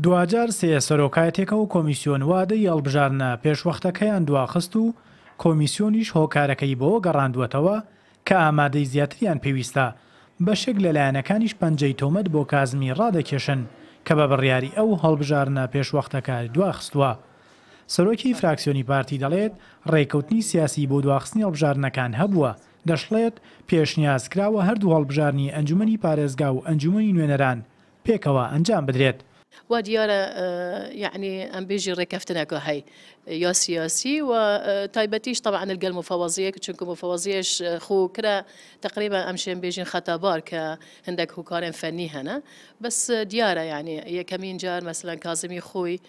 دوجار سێ سەرۆکایەتێکەوە کۆمیسیۆن وادەی ئەڵبژارنە پێشوەختەکەیان دواخست و کۆمیسیۆنیش هۆکارەکەی بەوە گەڕاندوەتەوە کە ئامادەی زیاتریان پێویستە بە شک لەلایەنەکانیش پەنجەی تۆمەت بۆ کازمی ڕادەکێشن کە بە بڕیاری ئەو هەڵبژارنە پێشوەختەکە دواخستووە. سەرۆکی فراکسیۆنی پارتی دەڵێت ڕێکەوتنی سیاسی بۆ دواخستنی هەڵبژارنەکان هەبووە دەشڵێت پێشنیازکراوە هەردوو هەڵبژارنی ئەنجومی پارێزگا و ئەنجومی نوێنەران پێکەوە ئەنجام بدرێت. وديارة آه، يعني أم بيجي ركفتنا هاي ياسي ياسي وتايبتيش آه، طبعا نلقى المفوضية كتشنكو مفوضيش آه، خو كرا تقريبا أمشي بيجي خطابار كهندك هو كارن فني هنا بس ديارة يعني هي كمين جار مثلا كازمي خوي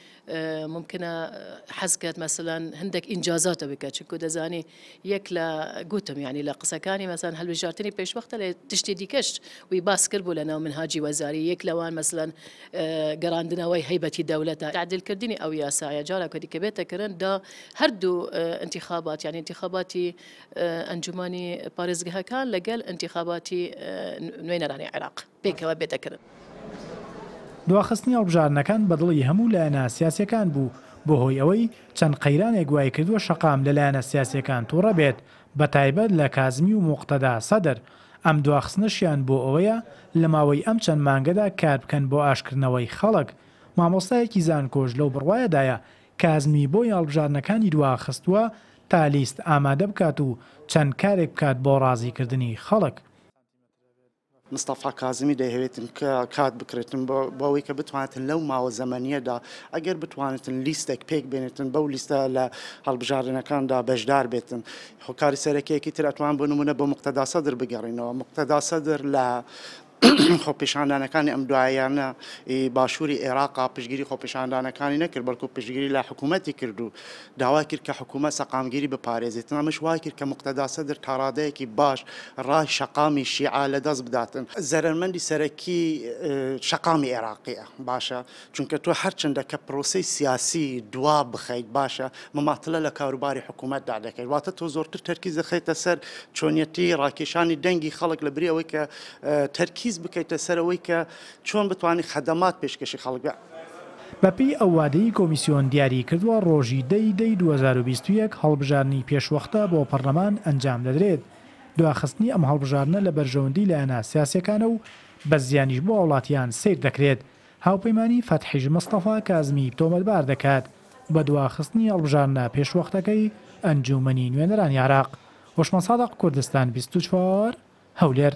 ممكن حزكت مثلا هندك إنجازات بك تشنكو دزاني يكلا قوتم يعني لا كاني مثلا هل بجارتني بيش وقت تشتي ديكش ويباس كربو لنا منهاجي وزاري يكلوان مثلا گەڕاندنەوەی هەیبەتی دەولەتە عادلکردنی ئەو یاسایە جارێک دیکەبێتە کردندا هەردوو آه، انتخابات یعنی يعني انتخاباتی ئەنجومی آه، پارێزگەهەکان لەگەل انتخاباتی آه، نوێنەرانی عێراق پێکەوە کردن. دواخستنی هەڵبژارنەکان بەدڵی هەموو لایەنە سیاسەکان بوو بۆ هۆی ئەوەی چەند قەیرانێک گوای کردووە شقام لە لایەنە سیاسەکان تووڕە بێت بە تایبەت لە کازمی و مختدا سەدر ئەم دواخستنشیان بۆ ئەوەیە لە ماوەی ئەم چەند مانگەدا کار بکەن بۆ ئاشکردنەوەی خەڵک مامۆستایەکی زانکۆژ لەو بڕوایەدایە کازمی بۆ یاڵبژارنەکانی دواخستووە تا لیست ئامادە بکات و چەند کارێک بکات بۆ ڕازیکردنی خەڵک. مصطفى كازمي کازمی دەیهوێتن کە کات بکرێتن بەوەی کە بتوانێتن لەو ماوە زەمەنیەدا ئەگەر بتوانێتن لیستێک پێک بێنێتن بەو لیستە لە هەڵبژارنەکاندا بەشدار بێتن هۆکاری سەرەکیەکی تر ئەتوان بنمونە بۆ بمقتدى صدر بگەڕینەوە مقتدى صدر لا خۆپیشاندانەکانی ئەم دواییانە باشووری عێراقا پشگیری خۆپیشاندانەکانی نەکرد بەڵکو پشگیری لا حکوومەتی کردو داوا کرد کە حکوومەت سەقامگیری بپارێزیتن ئەمەش وای کرد کە مقتەداسە در تاڕادەیەکی باش ڕای شەقامی شیعا لەدەست بداتن زەرمەندی سەرەکی شەقامی عێراقیە باشە چونکە تۆ هەرچنددە کە پرۆسی سیاسی دوا بخەیت باشە مماتلە لە کاروباری حکوومەتدا دەکەیت واتە تۆ زۆرتر تەرکی زەخیتە سەر چۆنیەتی ڕاکێشانی دەنگی خەڵک لە بریەوەی کە تەرکی تمرکیز بکەیتە سەرەوەی کە چۆن بتوانانی خەدەمات پێشکەشی خەڵک بەپی ئەووادەی کۆمیسیۆن دیاری کردووە ڕۆژی دەی دەی 2021 هەڵبژارنی پێشوەختە بۆ پەرلەمان ئەنجام دەدرێت دواخستنی ئەم هەڵبژارنە لە بەرژەوەندی لە ئەنا سیاسەکانە و بە زیانیش بۆ وڵاتیان سیر دەکرێت هاوپەیمانی فەتحیژ مستەفا کازمی تۆمەتبار دەکات بە دواخستنی هەڵبژارنە پێشوەختەکەی ئەنجومنی نوێنەران یاراق وەشمە سادق کوردستان 24 هەولێر